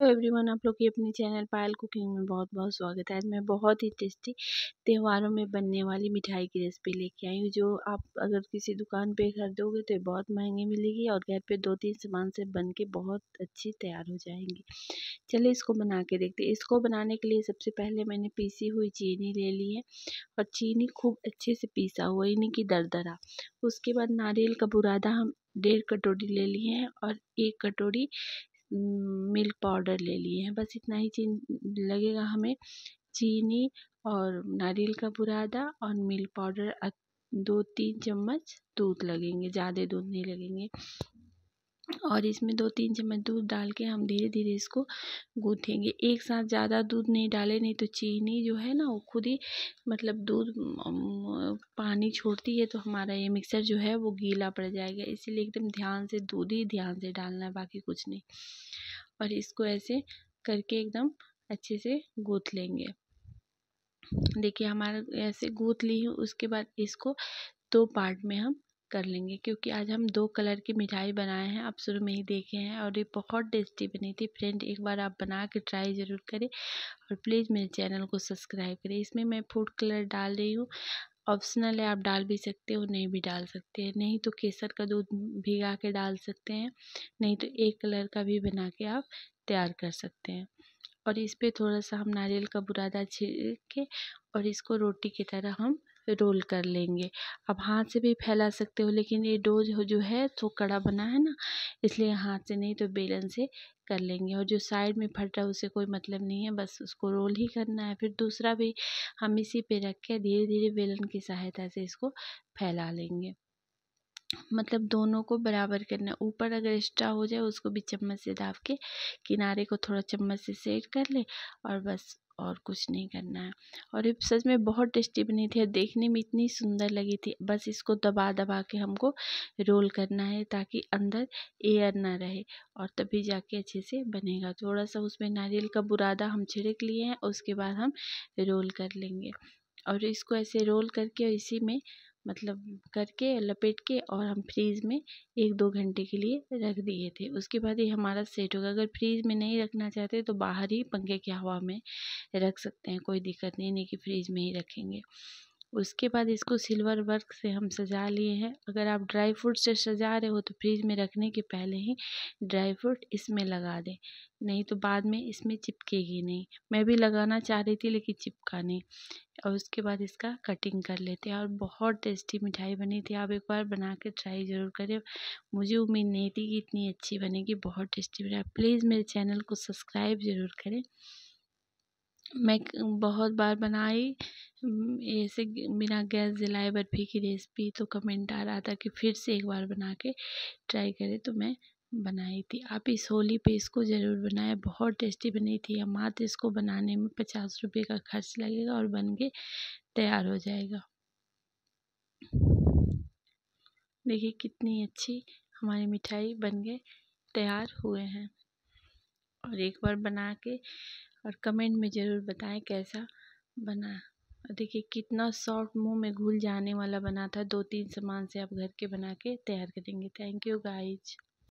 तो एवरीवन आप लोग की अपने चैनल पायल कुकिंग में बहुत बहुत स्वागत है आज मैं बहुत ही टेस्टी त्योहारों में बनने वाली मिठाई की रेसिपी लेके आई हूँ जो आप अगर किसी दुकान पे खरीदोगे तो बहुत महंगी मिलेगी और घर पे दो तीन सामान से बन के बहुत अच्छी तैयार हो जाएंगी चलिए इसको बना के देखते इसको बनाने के लिए सबसे पहले मैंने पीसी हुई चीनी ले ली है और चीनी खूब अच्छे से पीसा हुआ यानी दर दरदरा उसके बाद नारियल का बुरादा हम डेढ़ कटोरी ले लिए हैं और एक कटोरी मिल्क पाउडर ले लिए हैं बस इतना ही चीन लगेगा हमें चीनी और नारियल का बुरादा और मिल्क पाउडर दो तीन चम्मच दूध लगेंगे ज़्यादा दूध नहीं लगेंगे और इसमें दो तीन चम्मच दूध डाल के हम धीरे धीरे इसको गूँथेंगे एक साथ ज़्यादा दूध नहीं डाले नहीं तो चीनी जो है ना वो खुद ही मतलब दूध पानी छोड़ती है तो हमारा ये मिक्सर जो है वो गीला पड़ जाएगा इसीलिए एकदम ध्यान से दूध ही ध्यान से डालना है बाकी कुछ नहीं और इसको ऐसे करके एकदम अच्छे से गूँथ लेंगे देखिए हमारा ऐसे गूँथ ली है उसके बाद इसको दो पार्ट में हम कर लेंगे क्योंकि आज हम दो कलर की मिठाई बनाए हैं आप शुरू में ही देखे हैं और ये बहुत टेस्टी बनी थी फ्रेंड एक बार आप बना के ट्राई ज़रूर करें और प्लीज़ मेरे चैनल को सब्सक्राइब करें इसमें मैं फूड कलर डाल रही हूँ ऑप्शनल है आप डाल भी सकते हो नहीं भी डाल सकते हैं नहीं तो केसर का दूध भिगा के डाल सकते हैं नहीं तो एक कलर का भी बना के आप तैयार कर सकते हैं और इस पर थोड़ा सा हम नारियल का बुरादा छील के और इसको रोटी की तरह हम रोल कर लेंगे अब हाथ से भी फैला सकते हो लेकिन ये डो जो है तो कड़ा बना है ना इसलिए हाथ से नहीं तो बेलन से कर लेंगे और जो साइड में फट रहा है उसे कोई मतलब नहीं है बस उसको रोल ही करना है फिर दूसरा भी हम इसी पे रख के धीरे धीरे बेलन की सहायता से इसको फैला लेंगे मतलब दोनों को बराबर करना है ऊपर अगर एक्स्ट्रा हो जाए उसको भी चम्मच से दाब के किनारे को थोड़ा चम्मच से सेट कर ले और बस और कुछ नहीं करना है और ये सच में बहुत टेस्टी बनी थी देखने में इतनी सुंदर लगी थी बस इसको दबा दबा के हमको रोल करना है ताकि अंदर एयर ना रहे और तभी जाके अच्छे से बनेगा थोड़ा सा उसमें नारियल का बुरादा हम छिड़क लिए हैं उसके बाद हम रोल कर लेंगे और इसको ऐसे रोल करके इसी में मतलब करके लपेट के और हम फ्रीज़ में एक दो घंटे के लिए रख दिए थे उसके बाद ये हमारा सेट होगा अगर फ्रीज़ में नहीं रखना चाहते तो बाहर ही पंखे की हवा में रख सकते हैं कोई दिक्कत नहीं नहीं कि फ्रीज़ में ही रखेंगे उसके बाद इसको सिल्वर वर्क से हम सजा लिए हैं अगर आप ड्राई फ्रूट से सजा रहे हो तो फ्रिज में रखने के पहले ही ड्राई फ्रूट इसमें लगा दें नहीं तो बाद में इसमें चिपकेगी नहीं मैं भी लगाना चाह रही थी लेकिन चिपका नहीं और उसके बाद इसका कटिंग कर लेते हैं और बहुत टेस्टी मिठाई बनी थी आप एक बार बना कर ट्राई ज़रूर करें मुझे उम्मीद नहीं थी कि इतनी अच्छी बनेगी बहुत टेस्टी बनाए प्लीज़ मेरे चैनल को सब्सक्राइब ज़रूर करें मैं बहुत बार बनाई ऐसे बिना गैस जलाए बर्फ़ी की रेसिपी तो कमेंट आ रहा था कि फिर से एक बार बना के ट्राई करें तो मैं बनाई थी आप इस होली पे इसको ज़रूर बनाएं बहुत टेस्टी बनी थी हम मात्र इसको बनाने में पचास रुपये का खर्च लगेगा और बन के तैयार हो जाएगा देखिए कितनी अच्छी हमारी मिठाई बन के तैयार हुए हैं और एक बार बना के और कमेंट में ज़रूर बताएं कैसा बना और देखिए कितना सॉफ्ट मुंह में घुल जाने वाला बना था दो तीन सामान से आप घर के बना के तैयार करेंगे थैंक यू गाइज